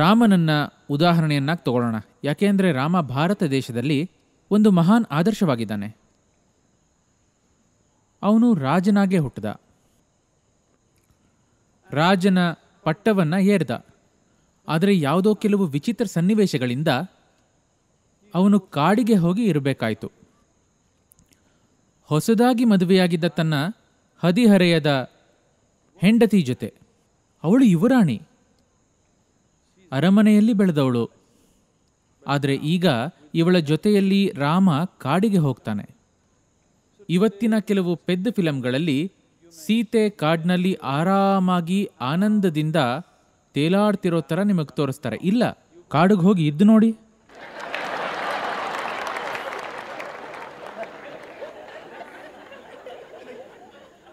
ರಾಮನನ್ನ ಉದಾಹರಣೆಯನ್ನಾಗಿ ತಗೊಳ್ಳೋಣ ಯಾಕೆಂದರೆ ರಾಮ ಭಾರತ ದೇಶದಲ್ಲಿ ಒಂದು ಮಹಾನ್ ಆದರ್ಶವಾಗಿದ್ದಾನೆ ಅವನು ರಾಜನಾಗೆ ಹುಟ್ಟಿದ ರಾಜನ ಪಟ್ಟವನ್ನು ಏರ್ದ ಆದರೆ ಯಾವುದೋ ಕೆಲವು ವಿಚಿತ್ರ ಸನ್ನಿವೇಶಗಳಿಂದ ಅವನು ಕಾಡಿಗೆ ಹೋಗಿ ಇರಬೇಕಾಯಿತು ಹೊಸದಾಗಿ ಮದುವೆಯಾಗಿದ್ದ ತನ್ನ ಹದಿಹರೆಯದ ಹೆಂಡತಿ ಜೊತೆ ಅವಳು ಯುವರಾಣಿ ಅರಮನೆಯಲ್ಲಿ ಬೆಳೆದವಳು ಆದರೆ ಈಗ ಇವಳ ಜೊತೆಯಲ್ಲಿ ರಾಮ ಕಾಡಿಗೆ ಹೋಗ್ತಾನೆ ಇವತ್ತಿನ ಕೆಲವು ಪೆದ್ದ ಫಿಲಂಗಳಲ್ಲಿ ಸೀತೆ ಕಾಡ್ನಲ್ಲಿ ಆರಾಮಾಗಿ ಆನಂದದಿಂದ ತೇಲಾಡ್ತಿರೋ ಥರ ನಿಮಗೆ ತೋರಿಸ್ತಾರೆ ಇಲ್ಲ ಕಾಡಿಗೆ ಹೋಗಿ ಇದ್ದು ನೋಡಿ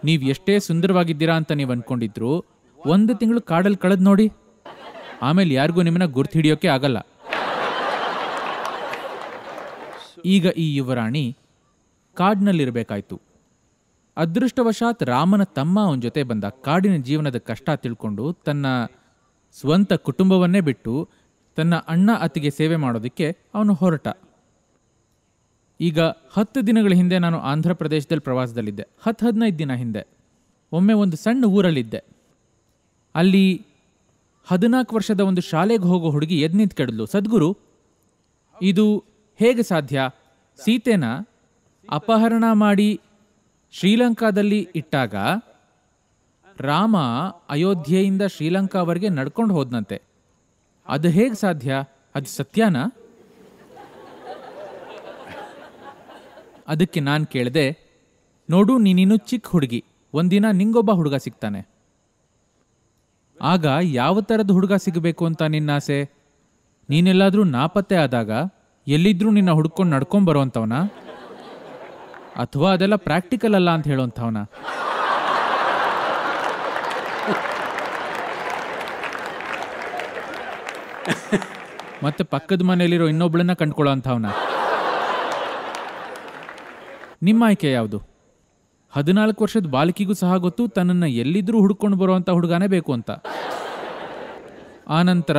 ನೀವು ಎಷ್ಟೇ ಸುಂದರವಾಗಿದ್ದೀರಾ ಅಂತ ನೀವು ಅನ್ಕೊಂಡಿದ್ರು ಒಂದು ತಿಂಗಳು ಕಾಡಲ್ಲಿ ಕಳೆದು ನೋಡಿ ಆಮೇಲೆ ಯಾರಿಗೂ ನಿಮ್ಮನ್ನ ಗುರ್ತು ಹಿಡಿಯೋಕೆ ಆಗಲ್ಲ ಈಗ ಈ ಯುವರಾಣಿ ಕಾಡಿನಲ್ಲಿರಬೇಕಾಯ್ತು ಅದೃಷ್ಟವಶಾತ್ ರಾಮನ ತಮ್ಮ ಅವನ ಜೊತೆ ಬಂದ ಕಾಡಿನ ಜೀವನದ ಕಷ್ಟ ತಿಳ್ಕೊಂಡು ತನ್ನ ಸ್ವಂತ ಕುಟುಂಬವನ್ನೇ ಬಿಟ್ಟು ತನ್ನ ಅಣ್ಣ ಅತ್ತಿಗೆ ಸೇವೆ ಮಾಡೋದಕ್ಕೆ ಅವನು ಹೊರಟ ಈಗ ಹತ್ತು ದಿನಗಳ ಹಿಂದೆ ನಾನು ಆಂಧ್ರ ಪ್ರದೇಶದಲ್ಲಿ ಪ್ರವಾಸದಲ್ಲಿದ್ದೆ ಹತ್ತು ಹದಿನೈದು ದಿನ ಹಿಂದೆ ಒಮ್ಮೆ ಒಂದು ಸಣ್ಣ ಊರಲ್ಲಿದ್ದೆ ಅಲ್ಲಿ ಹದಿನಾಲ್ಕು ವರ್ಷದ ಒಂದು ಶಾಲೆಗೆ ಹೋಗೋ ಹುಡುಗಿ ಎದ್ ಕೆಡಲು ಸದ್ಗುರು ಇದು ಹೇಗೆ ಸಾಧ್ಯ ಸೀತೆನ ಅಪಹರಣ ಮಾಡಿ ಶ್ರೀಲಂಕಾದಲ್ಲಿ ಇಟ್ಟಾಗ ರಾಮ ಅಯೋಧ್ಯೆಯಿಂದ ಶ್ರೀಲಂಕಾವರೆಗೆ ನಡ್ಕೊಂಡು ಹೋದನಂತೆ ಅದು ಹೇಗೆ ಸಾಧ್ಯ ಅದು ಸತ್ಯನಾ ಅದಕ್ಕೆ ನಾನು ಕೇಳಿದೆ ನೋಡು ನೀನಿನ್ನು ಚಿಕ್ಕ ಹುಡುಗಿ ಒಂದಿನ ನಿಂಗೊಬ್ಬ ಹುಡುಗ ಸಿಗ್ತಾನೆ ಆಗ ಯಾವ ಥರದ ಹುಡುಗ ಸಿಗಬೇಕು ಅಂತ ನಿನ್ನ ಆಸೆ ನೀನೆಲ್ಲಾದರೂ ನಾಪತ್ತೆ ಆದಾಗ ಎಲ್ಲಿದ್ರೂ ನಿನ್ನ ಹುಡ್ಕೊಂಡು ನಡ್ಕೊಂಬರೋವಂಥವನ ಅಥವಾ ಅದೆಲ್ಲ ಪ್ರಾಕ್ಟಿಕಲ್ ಅಲ್ಲ ಅಂತ ಹೇಳೋಂಥವನ ಮತ್ತೆ ಪಕ್ಕದ ಮನೆಯಲ್ಲಿರೋ ಇನ್ನೊಬ್ಳನ್ನ ಕಂಡ್ಕೊಳ್ಳೋ ಅಂಥವನ ನಿಮ್ಮ ಆಯ್ಕೆ ಯಾವುದು ಹದಿನಾಲ್ಕು ವರ್ಷದ ಬಾಲಕಿಗೂ ಸಹ ಗೊತ್ತು ತನ್ನನ್ನು ಎಲ್ಲಿದ್ದರೂ ಹುಡ್ಕೊಂಡು ಬರುವಂಥ ಹುಡುಗನೇ ಬೇಕು ಅಂತ ಆನಂತರ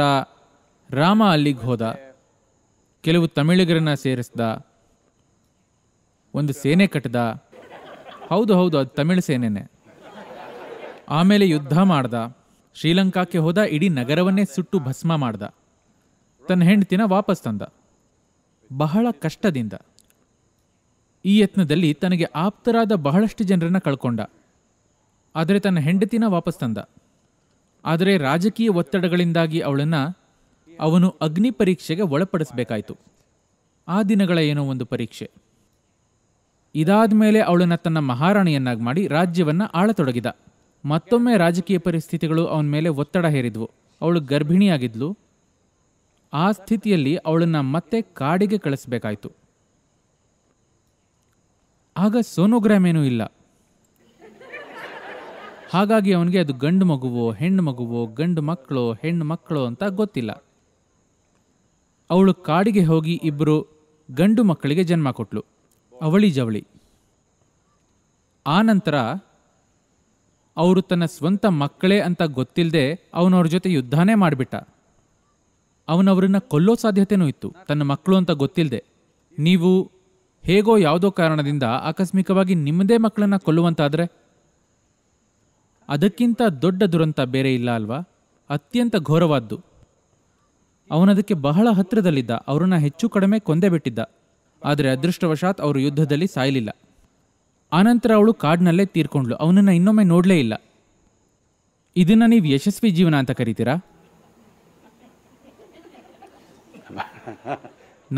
ರಾಮ ಅಲ್ಲಿಗೆ ಹೋದ ಕೆಲವು ತಮಿಳಿಗರನ್ನ ಸೇರಿಸ್ದ ಒಂದು ಸೇನೆ ಕಟ್ಟಿದ ಹೌದು ಹೌದು ಅದು ತಮಿಳು ಸೇನೆನೇ ಆಮೇಲೆ ಯುದ್ಧ ಮಾಡ್ದ ಶ್ರೀಲಂಕಾಕ್ಕೆ ಹೋದ ಇಡೀ ನಗರವನ್ನೇ ಸುಟ್ಟು ಭಸ್ಮ ಮಾಡ್ದ ತನ್ನ ಹೆಂಡತಿನ ವಾಪಸ್ ತಂದ ಬಹಳ ಕಷ್ಟದಿಂದ ಈ ಯತ್ನದಲ್ಲಿ ತನಗೆ ಆಪ್ತರಾದ ಬಹಳಷ್ಟು ಜನರನ್ನು ಕಳ್ಕೊಂಡ ಆದರೆ ತನ್ನ ಹೆಂಡತಿನ ವಾಪಸ್ ತಂದ ಆದರೆ ರಾಜಕೀಯ ಒತ್ತಡಗಳಿಂದಾಗಿ ಅವಳನ್ನು ಅವನು ಅಗ್ನಿ ಪರೀಕ್ಷೆಗೆ ಒಳಪಡಿಸಬೇಕಾಯಿತು ಆ ದಿನಗಳ ಏನೋ ಒಂದು ಪರೀಕ್ಷೆ ಇದಾದ ಮೇಲೆ ಅವಳನ್ನು ತನ್ನ ಮಹಾರಾಣಿಯನ್ನಾಗಿ ಮಾಡಿ ರಾಜ್ಯವನ್ನು ಆಳತೊಡಗಿದ ಮತ್ತೊಮ್ಮೆ ರಾಜಕೀಯ ಪರಿಸ್ಥಿತಿಗಳು ಅವನ ಮೇಲೆ ಒತ್ತಡ ಹೇರಿದ್ವು ಅವಳು ಗರ್ಭಿಣಿಯಾಗಿದ್ಲು ಆ ಸ್ಥಿತಿಯಲ್ಲಿ ಅವಳನ್ನು ಮತ್ತೆ ಕಾಡಿಗೆ ಕಳಿಸಬೇಕಾಯಿತು ಆಗ ಸೋನೋಗ್ರಾಮ್ ಏನೂ ಇಲ್ಲ ಹಾಗಾಗಿ ಅವನಿಗೆ ಅದು ಗಂಡು ಮಗುವೋ ಹೆಣ್ಣು ಮಗುವೋ ಗಂಡು ಮಕ್ಕಳು ಹೆಣ್ಣು ಮಕ್ಕಳು ಅಂತ ಗೊತ್ತಿಲ್ಲ ಅವಳು ಕಾಡಿಗೆ ಹೋಗಿ ಇಬ್ಬರು ಗಂಡು ಮಕ್ಕಳಿಗೆ ಜನ್ಮ ಕೊಟ್ಲು ಅವಳಿ ಜವಳಿ ಆ ನಂತರ ಅವರು ತನ್ನ ಸ್ವಂತ ಮಕ್ಕಳೇ ಅಂತ ಗೊತ್ತಿಲ್ಲದೆ ಅವನವ್ರ ಜೊತೆ ಯುದ್ಧನೇ ಮಾಡಿಬಿಟ್ಟ ಅವನವರನ್ನ ಕೊಲ್ಲೋ ಸಾಧ್ಯತೆಯೂ ಇತ್ತು ತನ್ನ ಮಕ್ಕಳು ಅಂತ ಗೊತ್ತಿಲ್ಲದೆ ನೀವು ಹೇಗೋ ಯಾವುದೋ ಕಾರಣದಿಂದ ಆಕಸ್ಮಿಕವಾಗಿ ನಿಮ್ಮದೇ ಮಕ್ಕಳನ್ನು ಕೊಲ್ಲುವಂತಾದರೆ ಅದಕ್ಕಿಂತ ದೊಡ್ಡ ದುರಂತ ಬೇರೆ ಇಲ್ಲ ಅಲ್ವಾ ಅತ್ಯಂತ ಘೋರವಾದ್ದು ಅವನದಕ್ಕೆ ಬಹಳ ಹತ್ತಿರದಲ್ಲಿದ್ದ ಅವರನ್ನು ಹೆಚ್ಚು ಕಡಿಮೆ ಕೊಂದೇ ಬಿಟ್ಟಿದ್ದ ಆದರೆ ಅದೃಷ್ಟವಶಾತ್ ಅವರು ಯುದ್ಧದಲ್ಲಿ ಸಾಯಲಿಲ್ಲ ಆನಂತರ ಅವಳು ಕಾಡಿನಲ್ಲೇ ತೀರ್ಕೊಂಡ್ಳು ಅವನನ್ನು ಇನ್ನೊಮ್ಮೆ ನೋಡಲೇ ಇಲ್ಲ ಇದನ್ನು ನೀವು ಯಶಸ್ವಿ ಜೀವನ ಅಂತ ಕರಿತೀರಾ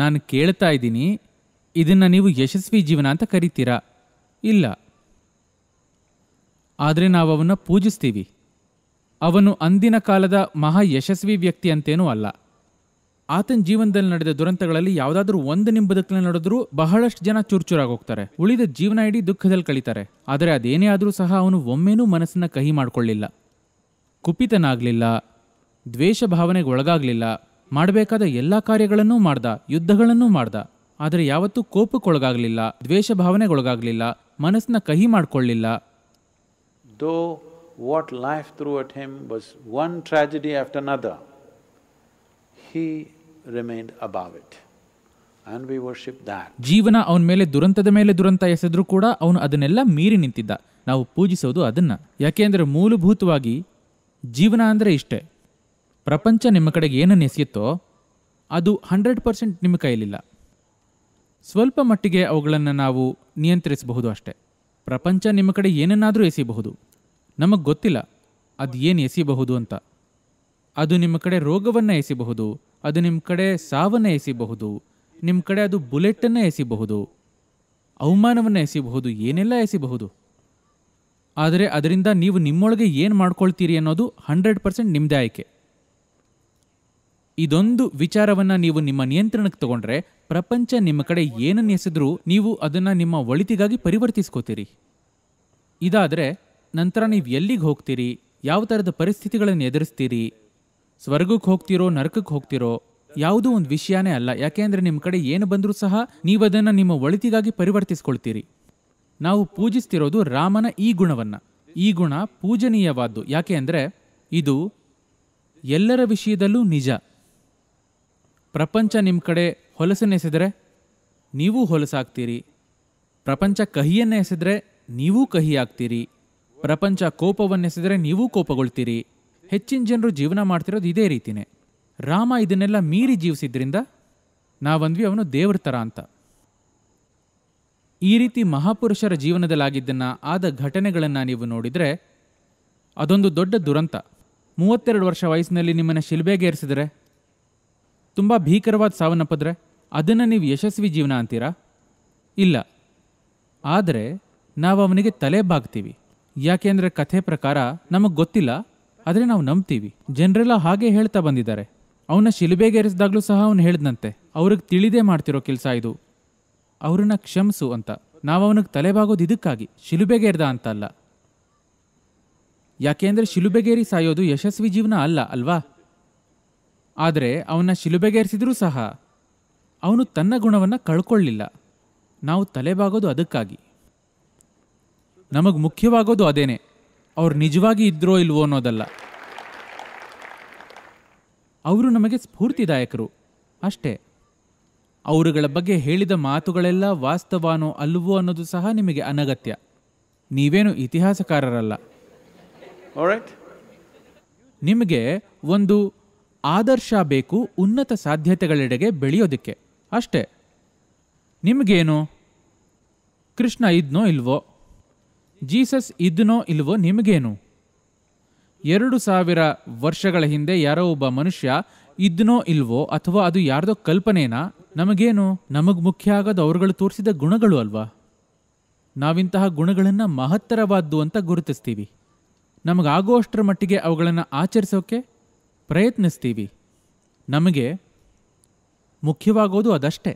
ನಾನು ಕೇಳ್ತಾ ಇದ್ದೀನಿ ಇದನ್ನ ನೀವು ಯಶಸ್ವಿ ಜೀವನ ಅಂತ ಕರಿತೀರಾ ಇಲ್ಲ ಆದರೆ ನಾವು ಅವನ್ನು ಪೂಜಿಸ್ತೀವಿ ಅವನು ಅಂದಿನ ಕಾಲದ ಮಹಾ ಯಶಸ್ವಿ ವ್ಯಕ್ತಿ ಅಂತೇನೂ ಅಲ್ಲ ಆತನ ಜೀವನದಲ್ಲಿ ನಡೆದ ದುರಂತಗಳಲ್ಲಿ ಯಾವುದಾದ್ರೂ ಒಂದು ನಿಂಬದಕ್ಕೆ ನಡೆದರೂ ಬಹಳಷ್ಟು ಜನ ಹೋಗ್ತಾರೆ ಉಳಿದ ಜೀವನ ಇಡೀ ದುಃಖದಲ್ಲಿ ಕಳೀತಾರೆ ಆದರೆ ಅದೇನೇ ಆದರೂ ಸಹ ಅವನು ಒಮ್ಮೆನೂ ಮನಸ್ಸನ್ನು ಕಹಿ ಮಾಡಿಕೊಳ್ಳಿಲ್ಲ ಕುಪಿತನಾಗಲಿಲ್ಲ ದ್ವೇಷ ಭಾವನೆಗೆ ಒಳಗಾಗ್ಲಿಲ್ಲ ಮಾಡಬೇಕಾದ ಎಲ್ಲ ಕಾರ್ಯಗಳನ್ನೂ ಮಾಡ್ದ ಯುದ್ಧಗಳನ್ನೂ ಮಾಡ್ದ ಆದರೆ ಯಾವತ್ತೂ ಕೋಪಕ್ಕೊಳಗಾಗಲಿಲ್ಲ ದ್ವೇಷ ಭಾವನೆಗೊಳಗಾಗಲಿಲ್ಲ ಮನಸ್ಸನ್ನ ಕಹಿ ಮಾಡಿಕೊಳ್ಳಲಿಲ್ಲ though what life threw at him was one tragedy after another he remained above it and we worship that ಜೀವನ ಅವನ ಮೇಲೆ ದುರಂತದ ಮೇಲೆ ದುರಂತ ಎಸೆದ್ರೂ ಕೂಡ ಅವನು ಅದನ್ನೆಲ್ಲ ಮೀರಿ ನಿಂತಿದ್ದ ನಾವು ಪೂಜಿಸೋದು ಅದನ್ನ ಯಾಕೆಂದರೆ ಮೂಲಭೂತವಾಗಿ ಜೀವನ ಅಂದರೆ ಇಷ್ಟೇ ಪ್ರಪಂಚ ನಿಮ್ಮ ಕಡೆಗೆ ಏನನ್ನು ಎಸೆಯುತ್ತೋ ಅದು ಹಂಡ್ರೆಡ್ ಪರ್ಸೆಂಟ್ ನಿಮ್ಮ ಕೈಯಲ್ಲಿಲ್ಲ ಸ್ವಲ್ಪ ಮಟ್ಟಿಗೆ ಅವುಗಳನ್ನು ನಾವು ನಿಯಂತ್ರಿಸಬಹುದು ಅಷ್ಟೆ ಪ್ರಪಂಚ ನಿಮ್ಮ ಕಡೆ ಏನನ್ನಾದರೂ ಎಸೆಯಬಹುದು ನಮಗೆ ಗೊತ್ತಿಲ್ಲ ಅದು ಏನು ಎಸಿಬಹುದು ಅಂತ ಅದು ನಿಮ್ಮ ಕಡೆ ರೋಗವನ್ನು ಎಸೆಯಬಹುದು ಅದು ನಿಮ್ಮ ಕಡೆ ಸಾವನ್ನು ಎಸೆಯಬಹುದು ನಿಮ್ಮ ಕಡೆ ಅದು ಬುಲೆಟನ್ನು ಎಸೆಯಬಹುದು ಅವಮಾನವನ್ನು ಎಸೆಯಬಹುದು ಏನೆಲ್ಲ ಎಸೆಯಬಹುದು ಆದರೆ ಅದರಿಂದ ನೀವು ನಿಮ್ಮೊಳಗೆ ಏನು ಮಾಡ್ಕೊಳ್ತೀರಿ ಅನ್ನೋದು ಹಂಡ್ರೆಡ್ ಪರ್ಸೆಂಟ್ ನಿಮ್ಮದೇ ಆಯ್ಕೆ ಇದೊಂದು ವಿಚಾರವನ್ನ ನೀವು ನಿಮ್ಮ ನಿಯಂತ್ರಣಕ್ಕೆ ತಗೊಂಡ್ರೆ ಪ್ರಪಂಚ ನಿಮ್ಮ ಕಡೆ ಏನನ್ನ ಎಸೆದ್ರೂ ನೀವು ಅದನ್ನ ನಿಮ್ಮ ಒಳಿತಿಗಾಗಿ ಪರಿವರ್ತಿಸ್ಕೋತೀರಿ ಇದಾದರೆ ನಂತರ ನೀವು ಎಲ್ಲಿಗೆ ಹೋಗ್ತೀರಿ ಯಾವ ಥರದ ಪರಿಸ್ಥಿತಿಗಳನ್ನು ಎದುರಿಸ್ತೀರಿ ಸ್ವರ್ಗಕ್ಕೆ ಹೋಗ್ತಿರೋ ನರಕಕ್ಕೆ ಹೋಗ್ತಿರೋ ಯಾವುದೂ ಒಂದು ವಿಷಯನೇ ಅಲ್ಲ ಯಾಕೆ ಅಂದರೆ ನಿಮ್ಮ ಕಡೆ ಏನು ಬಂದರೂ ಸಹ ನೀವು ಅದನ್ನು ನಿಮ್ಮ ಒಳಿತಿಗಾಗಿ ಪರಿವರ್ತಿಸ್ಕೊಳ್ತೀರಿ ನಾವು ಪೂಜಿಸ್ತಿರೋದು ರಾಮನ ಈ ಗುಣವನ್ನು ಈ ಗುಣ ಪೂಜನೀಯವಾದ್ದು ಯಾಕೆ ಅಂದರೆ ಇದು ಎಲ್ಲರ ವಿಷಯದಲ್ಲೂ ನಿಜ ಪ್ರಪಂಚ ನಿಮ್ಮ ಕಡೆ ಹೊಲಸನ್ನೆಸೆದರೆ ನೀವು ಹೊಲಸಾಗ್ತೀರಿ ಪ್ರಪಂಚ ಕಹಿಯನ್ನೇ ಎಸೆದರೆ ನೀವೂ ಕಹಿ ಆಗ್ತೀರಿ ಪ್ರಪಂಚ ಕೋಪವನ್ನೆಸೆದರೆ ನೀವೂ ಕೋಪಗೊಳ್ತೀರಿ ಹೆಚ್ಚಿನ ಜನರು ಜೀವನ ಮಾಡ್ತಿರೋದು ಇದೇ ರೀತಿನೇ ರಾಮ ಇದನ್ನೆಲ್ಲ ಮೀರಿ ಜೀವಿಸಿದ್ರಿಂದ ನಾವಂದ್ವಿ ಅವನು ದೇವ್ರ ಥರ ಅಂತ ಈ ರೀತಿ ಮಹಾಪುರುಷರ ಜೀವನದಲ್ಲಾಗಿದ್ದನ್ನು ಆದ ಘಟನೆಗಳನ್ನು ನೀವು ನೋಡಿದರೆ ಅದೊಂದು ದೊಡ್ಡ ದುರಂತ ಮೂವತ್ತೆರಡು ವರ್ಷ ವಯಸ್ಸಿನಲ್ಲಿ ನಿಮ್ಮನ್ನು ಶಿಲ್ಬೆಗೇರಿಸಿದರೆ ತುಂಬ ಭೀಕರವಾದ ಸಾವನ್ನಪ್ಪಿದ್ರೆ ಅದನ್ನು ನೀವು ಯಶಸ್ವಿ ಜೀವನ ಅಂತೀರಾ ಇಲ್ಲ ಆದರೆ ನಾವು ಅವನಿಗೆ ತಲೆ ಬಾಗ್ತೀವಿ ಯಾಕೆಂದರೆ ಕಥೆ ಪ್ರಕಾರ ನಮಗೆ ಗೊತ್ತಿಲ್ಲ ಆದರೆ ನಾವು ನಂಬ್ತೀವಿ ಜನರೆಲ್ಲ ಹಾಗೆ ಹೇಳ್ತಾ ಬಂದಿದ್ದಾರೆ ಅವನ ಶಿಲುಬೆಗೇರಿಸಿದಾಗಲೂ ಸಹ ಅವನು ಹೇಳ್ದಂತೆ ಅವ್ರಿಗೆ ತಿಳಿದೇ ಮಾಡ್ತಿರೋ ಕೆಲಸ ಇದು ಅವ್ರನ್ನ ಕ್ಷಮಿಸು ಅಂತ ನಾವು ಅವನಿಗೆ ತಲೆಬಾಗೋದು ಇದಕ್ಕಾಗಿ ಶಿಲುಬೆಗೆರ್ದ ಅಂತ ಅಲ್ಲ ಯಾಕೆಂದರೆ ಶಿಲುಬೆಗೇರಿ ಸಾಯೋದು ಯಶಸ್ವಿ ಜೀವನ ಅಲ್ಲ ಅಲ್ವಾ ಆದರೆ ಅವನ ಶಿಲುಬೆಗೇರಿಸಿದರೂ ಸಹ ಅವನು ತನ್ನ ಗುಣವನ್ನು ಕಳ್ಕೊಳ್ಳಿಲ್ಲ ನಾವು ತಲೆಬಾಗೋದು ಅದಕ್ಕಾಗಿ ನಮಗೆ ಮುಖ್ಯವಾಗೋದು ಅದೇನೆ ಅವ್ರು ನಿಜವಾಗಿ ಇದ್ರೋ ಇಲ್ವೋ ಅನ್ನೋದಲ್ಲ ಅವರು ನಮಗೆ ಸ್ಫೂರ್ತಿದಾಯಕರು ಅಷ್ಟೇ ಅವರುಗಳ ಬಗ್ಗೆ ಹೇಳಿದ ಮಾತುಗಳೆಲ್ಲ ವಾಸ್ತವಾನೋ ಅಲ್ವೋ ಅನ್ನೋದು ಸಹ ನಿಮಗೆ ಅನಗತ್ಯ ನೀವೇನು ಇತಿಹಾಸಕಾರರಲ್ಲ ನಿಮಗೆ ಒಂದು ಆದರ್ಶ ಬೇಕು ಉನ್ನತ ಸಾಧ್ಯತೆಗಳೆಡೆಗೆ ಬೆಳೆಯೋದಕ್ಕೆ ಅಷ್ಟೇ ನಿಮಗೇನು ಕೃಷ್ಣ ಇದ್ನೋ ಇಲ್ವೋ ಜೀಸಸ್ ಇದ್ನೋ ಇಲ್ವೋ ನಿಮಗೇನು ಎರಡು ಸಾವಿರ ವರ್ಷಗಳ ಹಿಂದೆ ಯಾರೋ ಒಬ್ಬ ಮನುಷ್ಯ ಇದ್ನೋ ಇಲ್ವೋ ಅಥವಾ ಅದು ಯಾರ್ದೋ ಕಲ್ಪನೆನಾ ನಮಗೇನು ನಮಗೆ ಮುಖ್ಯ ಆಗೋದು ಅವರುಗಳು ತೋರಿಸಿದ ಗುಣಗಳು ಅಲ್ವಾ ನಾವಿಂತಹ ಗುಣಗಳನ್ನು ಮಹತ್ತರವಾದ್ದು ಅಂತ ಗುರುತಿಸ್ತೀವಿ ನಮಗಾಗುವಷ್ಟರ ಮಟ್ಟಿಗೆ ಅವುಗಳನ್ನು ಆಚರಿಸೋಕೆ ಪ್ರಯತ್ನಿಸ್ತೀವಿ ನಮಗೆ ಮುಖ್ಯವಾಗೋದು ಅದಷ್ಟೇ